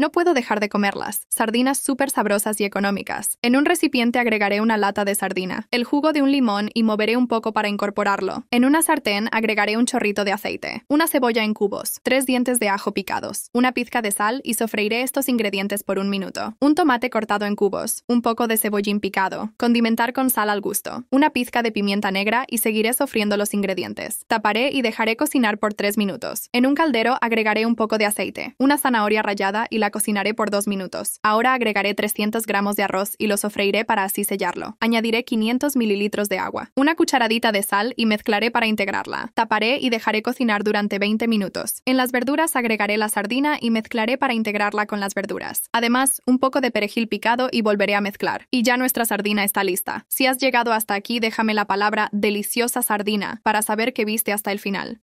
No puedo dejar de comerlas. Sardinas súper sabrosas y económicas. En un recipiente agregaré una lata de sardina, el jugo de un limón y moveré un poco para incorporarlo. En una sartén agregaré un chorrito de aceite, una cebolla en cubos, tres dientes de ajo picados, una pizca de sal y sofreiré estos ingredientes por un minuto. Un tomate cortado en cubos, un poco de cebollín picado, condimentar con sal al gusto, una pizca de pimienta negra y seguiré sofriendo los ingredientes. Taparé y dejaré cocinar por tres minutos. En un caldero agregaré un poco de aceite, una zanahoria rallada y la cocinaré por dos minutos. Ahora agregaré 300 gramos de arroz y lo sofreiré para así sellarlo. Añadiré 500 mililitros de agua, una cucharadita de sal y mezclaré para integrarla. Taparé y dejaré cocinar durante 20 minutos. En las verduras agregaré la sardina y mezclaré para integrarla con las verduras. Además, un poco de perejil picado y volveré a mezclar. Y ya nuestra sardina está lista. Si has llegado hasta aquí, déjame la palabra deliciosa sardina para saber que viste hasta el final.